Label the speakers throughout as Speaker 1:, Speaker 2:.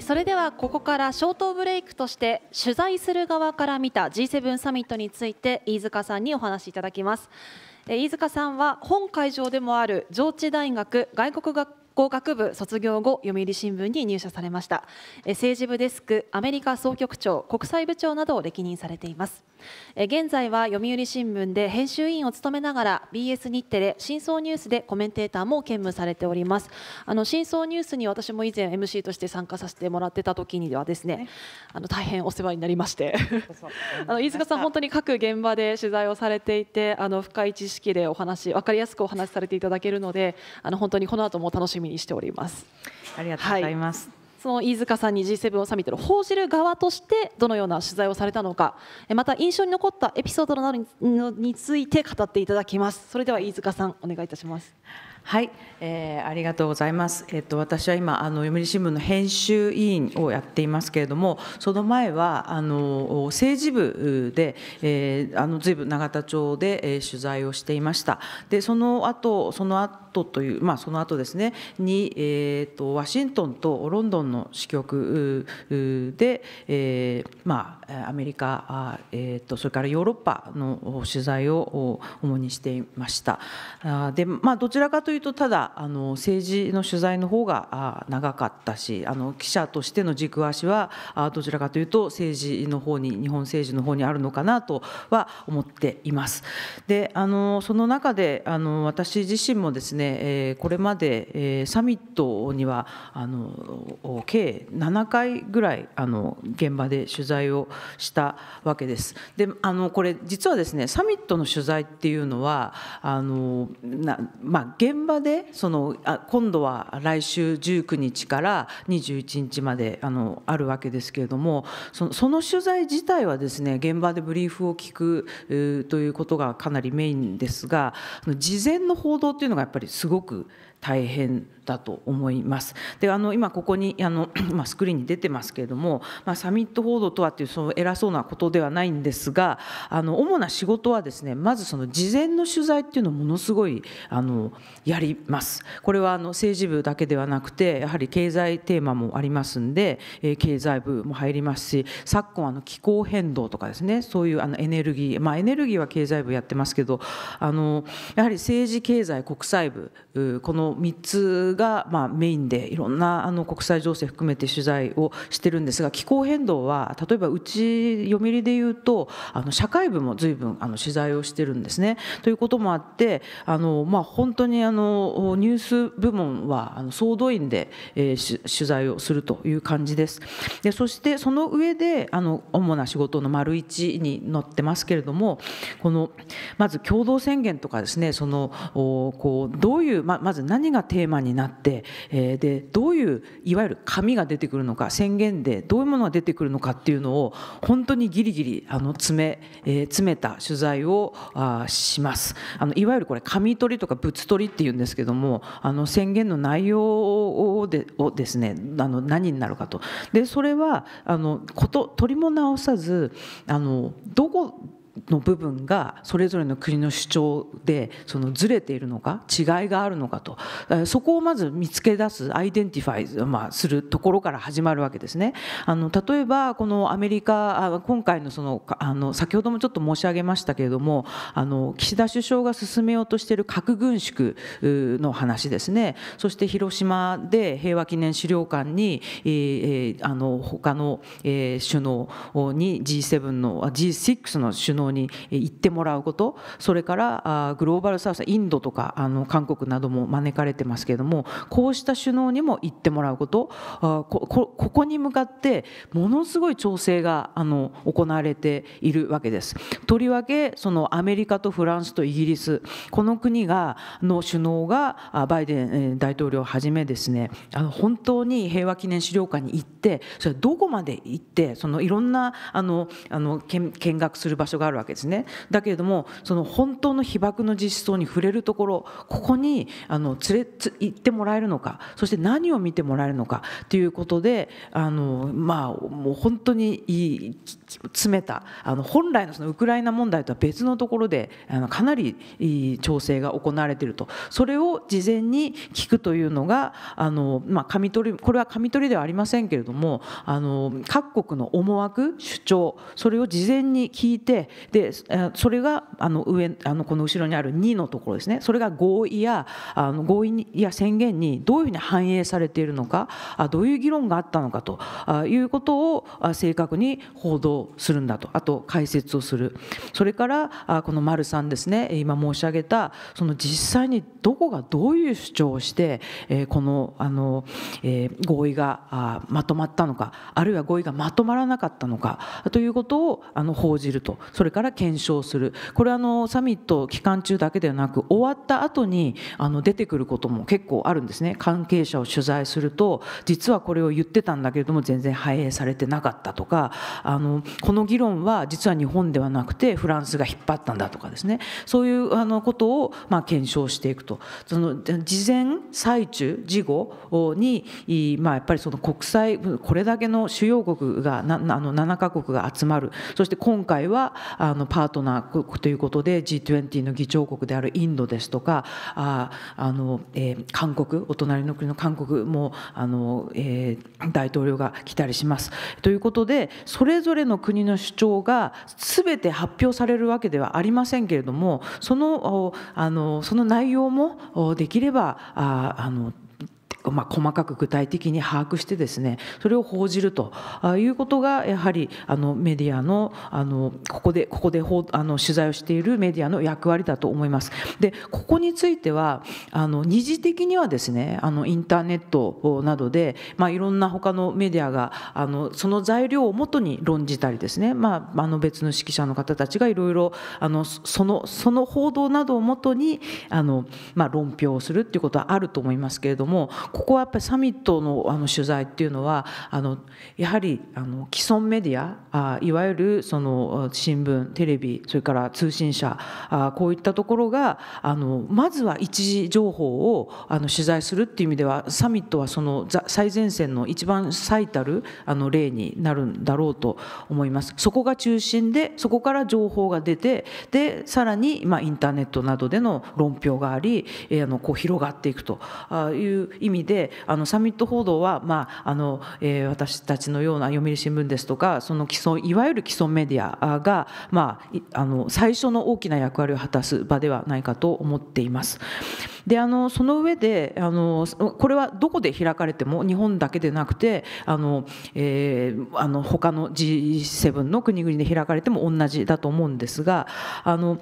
Speaker 1: それではここからショートブレイクとして取材する側から見た G7 サミットについて飯塚さんにお話しいただきます飯塚さんは本会場でもある上智大学外国学工学部卒業後読売新聞に入社されました政治部デスクアメリカ総局長国際部長などを歴任されています現在は読売新聞で編集委員を務めながら BS 日テレ真相ニュースでコメンテーターも兼務されておりますあの真相ニュースに私も以前 MC として参加させてもらってた時にはですね、はい、あの大変お世話になりまして あの飯塚さん本当に各現場で取材をされていてあの深い知識でお話分かりやすくお話しされていただけるのであの本当にこの後も楽しみにしておりますありがとうございます、はいその飯塚さんに G7 サミットの報じる側としてどのような取材をされたのかまた印象に残ったエピソードなどについて語っていただきますそれでは飯塚さんお願いいたしますはい、えー、ありがとうございます。えっと私は今あの読売新聞の編集委員をやっていますけれども、その前はあの政治部で、えー、あのずいぶん永田町で、えー、取材をしていました。でその後その後というまあその後ですねにえっ、とワシントンとロンドンの支局で、えー、まあアメリカあえっ、とそれからヨーロッパの取材を主にしていました。あでまあどちらかといういうとただあの政治の取材の方が長かったしあの記者としての軸足はどちらかというと政治の方に日本政治の方にあるのかなとは思っています。であのその中であの私自身もですね、えこれまで、えサミットにはあの計7回ぐらいあの現場で取材をしたわけです。であのこれ実はですねサミットの取材っていうのはあのまあ、現現場でそのあ今度は来週19日から21日まであのあるわけですけれどもそのその取材自体はですね現場でブリーフを聞くということがかなりメインですが事前の報道っていうのがやっぱりすごく大変だと思います。であの今ここにあの、まスクリーンに出てますけれども、まあ、サミット報道とはっていうその偉そうなことではないんですがあの主な仕事はですねまずその事前の取材っていうのをものすごいあのやります。これはあの政治部だけではなくてやはり経済テーマもありますんで、え経済部も入りますし昨今あの気候変動とかですねそういうあのエネルギー、まあ、エネルギーは経済部やってますけどあのやはり政治経済国際部このの3つが、まあ、メインでいろんなあの国際情勢含めて取材をしてるんですが気候変動は例えばうち読売でいうとあの社会部も随分あの取材をしてるんですね。ということもあってあの、まあ、本当にあのニュース部門はあの総動員で、えー、取材をするという感じです。でそしてその上であの主な仕事の丸一に載ってますけれどもこのまず共同宣言とかですねそのこうどういうままず何何がテーマになって、えー、でどういういわゆる紙が出てくるのか宣言でどういうものが出てくるのかっていうのを本当にギリギリあの詰め、えー、詰めた取材をあしますあのいわゆるこれ紙取りとか物取りっていうんですけどもあの宣言の内容をでをですねあの何になるかとでそれはあのこと取りも直さずあのどこの部分がそれぞれの国の主張でそのずれているのか違いがあるのかとそこをまず見つけ出すアイデンティファイ、まあ、するところから始まるわけですね。あの例えばこのアメリカ今回のそのあの先ほどもちょっと申し上げましたけれどもあの岸田首相が進めようとしている核軍縮の話ですねそして広島で平和記念資料館に、えー、あの他の、え首脳に G7 の G6 の首脳脳に行ってもらうことそれからグローバルサウスインドとかあの韓国なども招かれてますけどもこうした首脳にも行ってもらうことここに向かってものすごい調整があの行われているわけです。とりわけそのアメリカとフランスとイギリスこの国がの首脳がバイデン大統領をはじめですねあの本当に平和記念資料館に行ってそれどこまで行ってそのいろんなあのあの見学する場所があるるわけですねだけれどもその本当の被爆の実相に触れるところここにあの連れつ行ってもらえるのかそして何を見てもらえるのかということであのまあもう本当に詰めたあの本来のそのウクライナ問題とは別のところであのかなり調整が行われているとそれを事前に聞くというのがあの、まあ、紙取りこれは紙取りではありませんけれどもあの各国の思惑主張それを事前に聞いてでそれがあの上あのこの後ろにある2のところですねそれが合意やあの合意や宣言にどういうふうに反映されているのかどういう議論があったのかということを正確に報道するんだとあと解説をするそれからこの丸さんですね今申し上げたその実際にどこがどういう主張をしてこのあの合意がまとまったのかあるいは合意がまとまらなかったのかということをあの報じるとそれから検証するこれあのサミット期間中だけではなく終わった後にあの出てくることも結構あるんですね関係者を取材すると実はこれを言ってたんだけれども全然反映されてなかったとかあのこの議論は実は日本ではなくてフランスが引っ張ったんだとかですねそういうあのことをまあ検証していくとその事前最中事後にまあやっぱりその国際これだけの主要国がなあの7カ国が集まるそして今回はあのパートナーということで G20 の議長国であるインドですとかああの、えー、韓国お隣の国の韓国もあの、えー、大統領が来たりします。ということでそれぞれの国の主張が全て発表されるわけではありませんけれどもそのあのその内容もできればああのまあ、細かく具体的に把握してですねそれを報じるということがやはりあのメディアのあのここでここであの取材をしているメディアの役割だと思います。でここについてはあの二次的にはですねあのインターネットなどで、まあ、いろんな他のメディアがあのその材料をもとに論じたりですね、まあ、あの別の識者の方たちがいろいろあのそのその報道などをもとにあの、まあ、論評をするっていうことはあると思いますけれどもここはやっぱりサミットのあの取材っていうのはあのやはりあの既存メディアあいわゆるその新聞テレビそれから通信社あこういったところがあのまずは一時情報をあの取材するっていう意味ではサミットはその最前線の一番最たるあの例になるんだろうと思います。そこが中心でそこから情報が出てでさらに、まあ、インターネットなどでの論評があり、えあのこう広がっていくという意味であのサミット報道は、まああのえー、私たちのような読売新聞ですとかその既存いわゆる既存メディアが、まあ、あの最初の大きな役割を果たす場ではないかと思っています。であのその上であのこれはどこで開かれても日本だけでなくてあの、えー、あの他の G7 の国々で開かれても同じだと思うんですがあの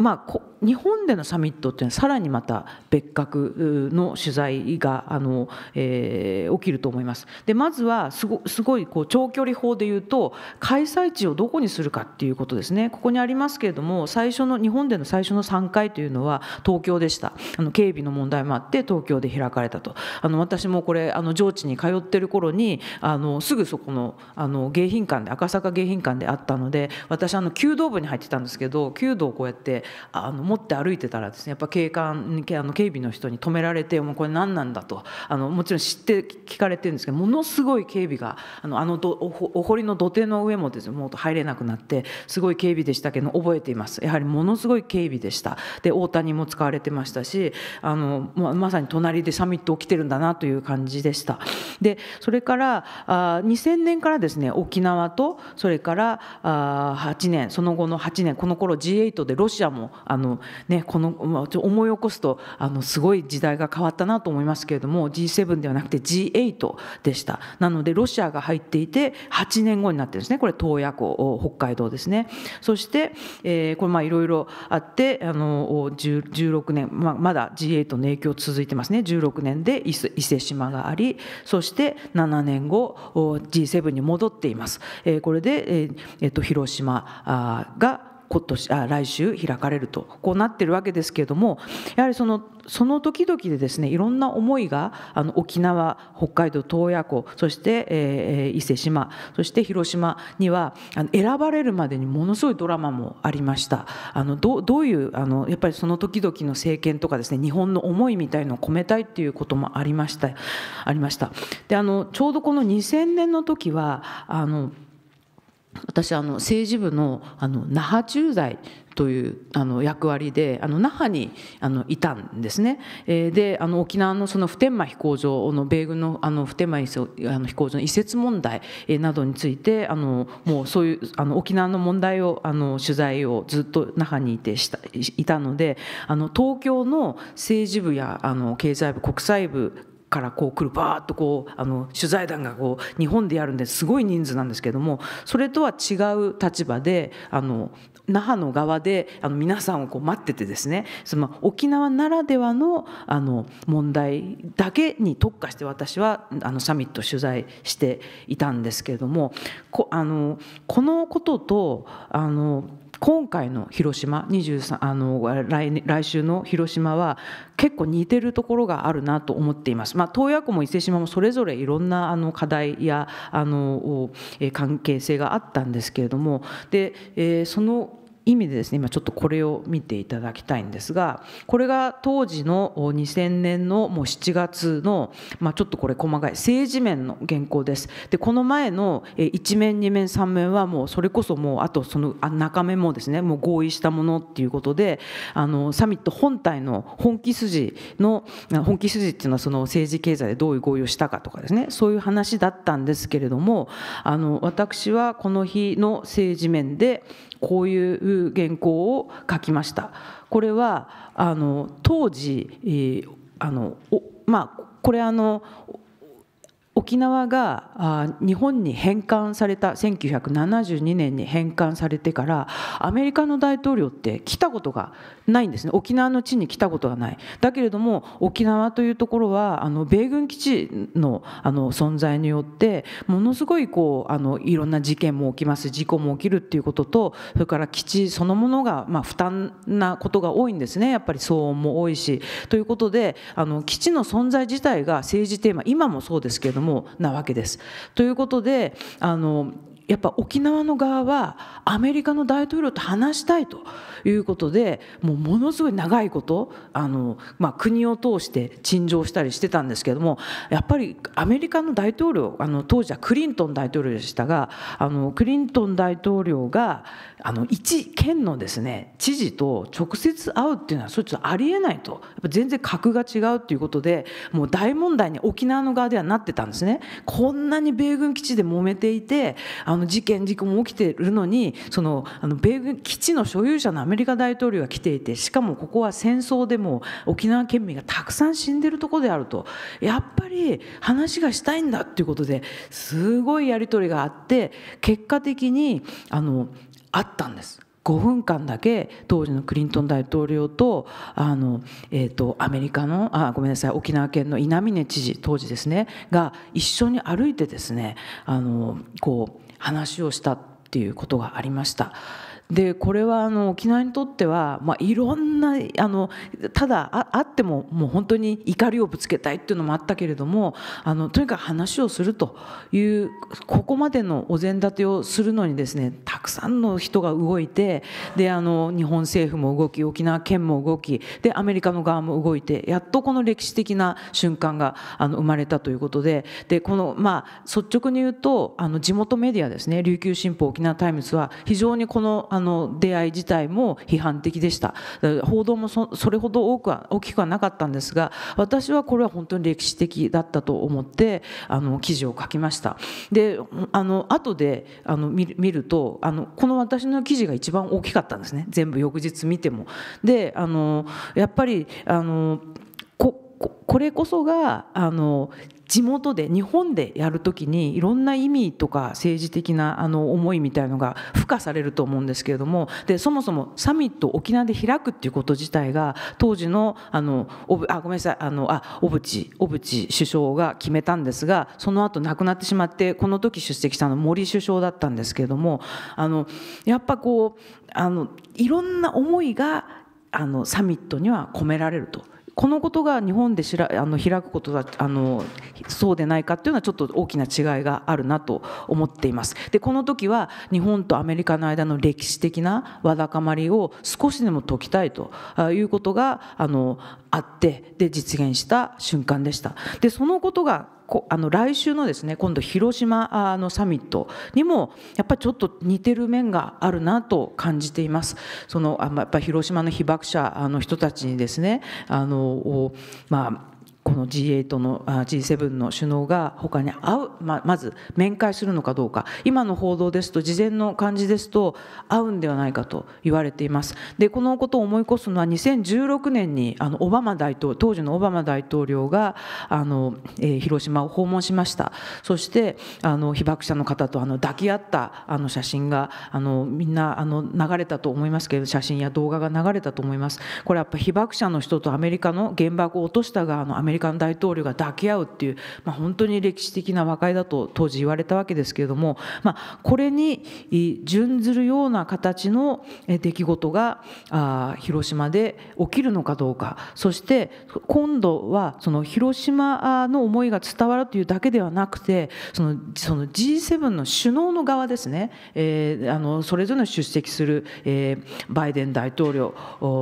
Speaker 1: まあ、日本でのサミットっていうのはさらにまた別格の取材があの、えー、起きると思います。でまずはすごすごいこう長距離法でいうと開催地をどこにするかっていうことですねここにありますけれども最初の日本での最初の3回というのは東京でしたあの警備の問題もあって東京で開かれたとあの私もこれあの上智に通ってる頃にあのすぐそこのあの迎賓館で赤坂迎賓館であったので私あの弓道部に入ってたんですけど弓道をこうやってあの持って歩いてたらですねやっぱ警官あの警備の人に止められてもうこれ何なんだとあのもちろん知って聞かれてるんですけどものすごい警備があのあのどお堀の土手の上もですねもう入れなくなってすごい警備でしたけど覚えていますやはりものすごい警備でしたで大谷も使われてましたしあのままさに隣でサミット起きてるんだなという感じでしたでそれからあ2000年からですね沖縄とそれからあ8年その後の8年この頃 G8 でロシアももあの、ね、この、思い起こすとあのすごい時代が変わったなと思いますけれども G7 ではなくて G8 でしたなのでロシアが入っていて8年後になってるんですねこれ洞爺湖北海道ですねそして、えー、これまあいろいろあってあの16年、まあ、まだ G8 の影響続いてますね16年で伊勢志摩がありそして7年後 G7 に戻っています、えー、これで、えーえー、と広島が今年あ来週開かれるとこうなってるわけですけれどもやはりそのその時々でですねいろんな思いがあの沖縄北海道洞爺湖そして、えー、伊勢志摩そして広島にはあの選ばれるまでにものすごいドラマもありましたあのどどういうあのやっぱりその時々の政権とかですね日本の思いみたいのを込めたいっていうこともありましたありましたであのちょうどこの2000年の時はあの私あの政治部のあの那覇駐在というあの役割であの那覇にあのいたんですね、えー、であの沖縄のその普天間飛行場の米軍のあの普天間飛行場の移設問題などについてあのもうそういうあの沖縄の問題をあの取材をずっと那覇にいてしたいたのであの東京の政治部やあの経済部国際部からこう来るバーッとこうあの取材団がこう日本でやるんですごい人数なんですけどもそれとは違う立場であの那覇の側であの皆さんをこう待っててですねその沖縄ならではのあの問題だけに特化して私はあのサミット取材していたんですけれどもこあのこのこととあの今回の広島23あの来来週の広島は結構似てるところがあるなと思っています。まあ、洞爺湖も伊勢志摩もそれぞれいろんなあの課題やあの関係性があったんですけれどもで、えー、その意味でですね今ちょっとこれを見ていただきたいんですがこれが当時の2000年のもう7月の、まあ、ちょっとこれ細かい政治面の原稿です。でこの前の1面2面3面はもうそれこそもうあとその中面もですねもう合意したものっていうことであのサミット本体の本気筋の本気筋っていうのはその政治経済でどういう合意をしたかとかですねそういう話だったんですけれどもあの私はこの日の政治面でこういう原稿を書きました。これはあの当時、えー、あのまあこれあの沖縄が日本に返還された1972年に返還されてからアメリカの大統領って来たことがないんですね沖縄の地に来たことがないだけれども沖縄というところはあの米軍基地のあの存在によってものすごいこうあのいろんな事件も起きます事故も起きるっていうこととそれから基地そのものが、まあ、負担なことが多いんですねやっぱり騒音も多いしということであの基地の存在自体が政治テーマ今もそうですけれどももなわけです。ということであのやっぱ沖縄の側はアメリカの大統領と話したいということでもうものすごい長いことあの、まあ、国を通して陳情したりしてたんですけどもやっぱりアメリカの大統領あの当時はクリントン大統領でしたがあのクリントン大統領があの一県のですね知事と直接会うっていうのはそいつはありえないとやっぱ全然格が違うっていうことでもう大問題に沖縄の側ではなってたんですね。こんなに米軍基地で揉めていてあのの事件事故も起きてるのにそのあの米軍基地の所有者のアメリカ大統領が来ていてしかもここは戦争でも沖縄県民がたくさん死んでるとこであるとやっぱり話がしたいんだっていうことですごいやり取りがあって結果的にあのあったんです。5分間だけ当時のクリントン大統領とあの、えーと、とアメリカのあごめんなさい沖縄県の稲峰知事当時ですねが一緒に歩いてですねあのこう話をしたっていうことがありました。でこれはあの沖縄にとっては、まあ、いろんなあのただああってももう本当に怒りをぶつけたいっていうのもあったけれどもあのとにかく話をするというここまでのお膳立てをするのにですねたくさんの人が動いてであの日本政府も動き沖縄県も動きでアメリカの側も動いてやっとこの歴史的な瞬間があの生まれたということででこの、まあ、率直に言うとあの地元メディアですね琉球新報沖縄タイムズは非常にこのあのの出会い自体も批判的でした報道もそれほど多くは大きくはなかったんですが私はこれは本当に歴史的だったと思ってあの記事を書きましたであの後であの見るとあのこの私の記事が一番大きかったんですね全部翌日見てもであのやっぱりあのこれこそがあの地元で日本でやる時にいろんな意味とか政治的なあの思いみたいのが付加されると思うんですけれどもでそもそもサミット沖縄で開くっていうこと自体が当時のあのあごめんなさいあのあ小渕小渕首相が決めたんですがその後亡くなってしまってこの時出席したの森首相だったんですけれどもあのやっぱこうあのいろんな思いがあのサミットには込められると。このことが日本でしらあの開くことはあのそうでないかっていうのはちょっと大きな違いがあるなと思っています。でこの時は日本とアメリカの間の歴史的なわだかまりを少しでも解きたいということがあのあってで実現した瞬間でした。でそのことがこあの来週のですね今度広島のサミットにもやっぱりちょっと似てる面があるなと感じています。そのあまやっぱ広島の被爆者の人たちにですねあのまあの G8 のあ G7 の首脳が他に会う、ままず面会するのかどうか今の報道ですと事前の感じですと会うんではないかと言われていますでこのことを思い起こすのは2016年にあのオバマ大統当時のオバマ大統領があの、えー、広島を訪問しましたそしてあの被爆者の方とあの抱き合ったあの写真があのみんなあの流れたと思いますけど写真や動画が流れたと思いますこれやっぱ被爆者の人とアメリカの原爆を落とした側のアメリカん大統領が抱き合うっていう、まあ、本当に歴史的な和解だと当時言われたわけですけれども、まあ、これに準ずるような形の出来事が広島で起きるのかどうかそして今度はその広島の思いが伝わるというだけではなくてそのその G7 の首脳の側ですね、えー、あのそれぞれの出席する、えー、バイデン大統領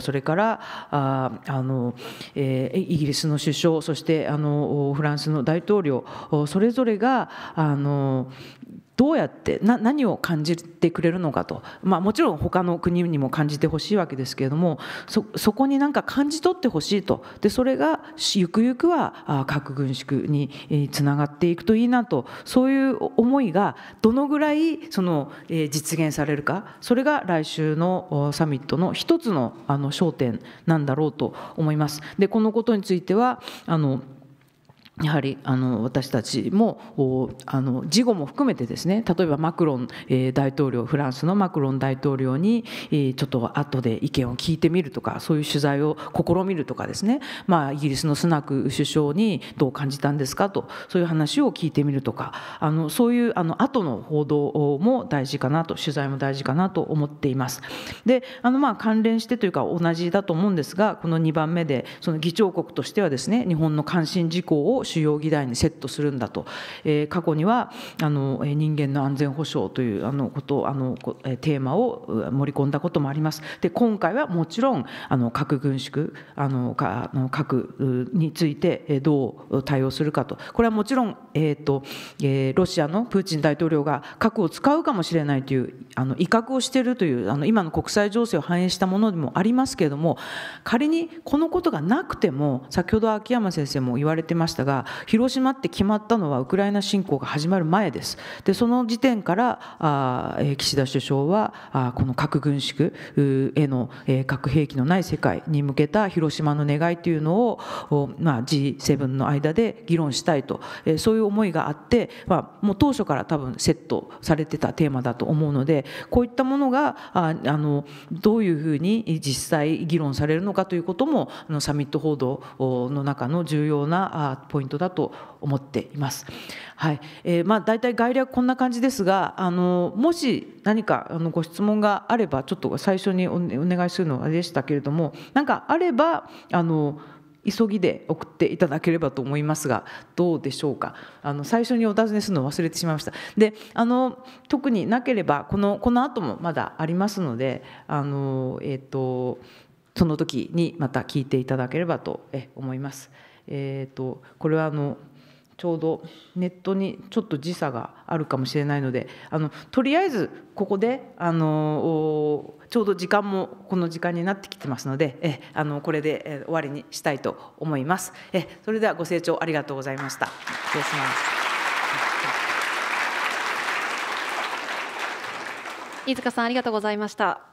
Speaker 1: それからああの、えー、イギリスの首相そしてあのフランスの大統領それぞれがあのどうやって何を感じてくれるのかと、まあ、もちろん他の国にも感じてほしいわけですけれどもそこになんか感じ取ってほしいとでそれがゆくゆくは核軍縮につながっていくといいなとそういう思いがどのぐらいその実現されるかそれが来週のサミットの一つのあの焦点なんだろうと思います。でこのことについてはあのやはりあの私たちもあの事後も含めてですね例えばマクロン、え大統領フランスのマクロン大統領に、えちょっと後で意見を聞いてみるとかそういう取材を試みるとかですね、まあ、イギリスのスナク首相にどう感じたんですかとそういう話を聞いてみるとかあのそういうあの後の報道も大事かなと取材も大事かなと思っています。であのまあ関連してというか同じだと思うんですがこの2番目でその議長国としてはですね日本の関心事項を主要議題にセットするんだと、えー、過去にはあの人間の安全保障というあのことあのテーマを盛り込んだこともあります。で今回はもちろんあの核軍縮あのか核についてどう対応するかとこれはもちろん、えーとえー、ロシアのプーチン大統領が核を使うかもしれないというあの威嚇をしているというあの今の国際情勢を反映したものでもありますけれども仮にこのことがなくても先ほど秋山先生も言われてましたが広島って決まったのはウクライナ侵攻が始まる前ですでその時点から岸田首相はこの核軍縮への核兵器のない世界に向けた広島の願いというのを、まあ、G7 の間で議論したいとそういう思いがあって、まあ、もう当初から多分セットされてたテーマだと思うのでこういったものがあのどういうふうに実際議論されるのかということもあのサミット報道の中の重要なポイントポイントだと思っています。はいえーまあ、大体概略こんな感じですがあのもし何かあのご質問があればちょっと最初にお,、願いするのはあれでしたけれどもなんかあればあの急ぎで送っていただければと思いますがどうでしょうかあの最初にお尋ねするのを忘れてしまいましたであの特になければこのこの後もまだありますのであの、えーと、とその時にまた聞いていただければと思います。えーと、とこれはあのちょうどネットにちょっと時差があるかもしれないのであのとりあえずここであのちょうど時間もこの時間になってきてますのでえあのこれで終わりにしたいと思います。えそれではご清聴ありがとうございました。失礼します。飯塚さんありがとうございました。